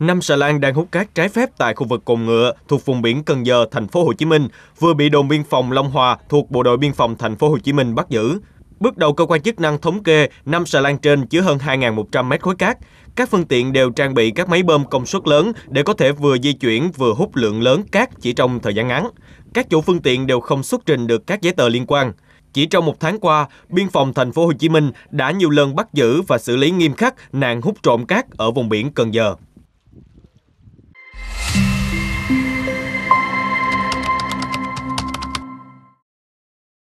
Năm xà lan đang hút cát trái phép tại khu vực Cồn Ngựa thuộc vùng biển Cần Giờ, thành phố Hồ Chí Minh vừa bị đồn biên phòng Long Hòa thuộc Bộ đội Biên phòng thành phố Hồ Chí Minh bắt giữ. Bước đầu cơ quan chức năng thống kê, năm xà lan trên chứa hơn 2.100 mét khối cát. Các phương tiện đều trang bị các máy bơm công suất lớn để có thể vừa di chuyển vừa hút lượng lớn cát chỉ trong thời gian ngắn. Các chủ phương tiện đều không xuất trình được các giấy tờ liên quan. Chỉ trong một tháng qua, biên phòng thành phố Hồ Chí Minh đã nhiều lần bắt giữ và xử lý nghiêm khắc nạn hút trộm cát ở vùng biển Cần Giờ.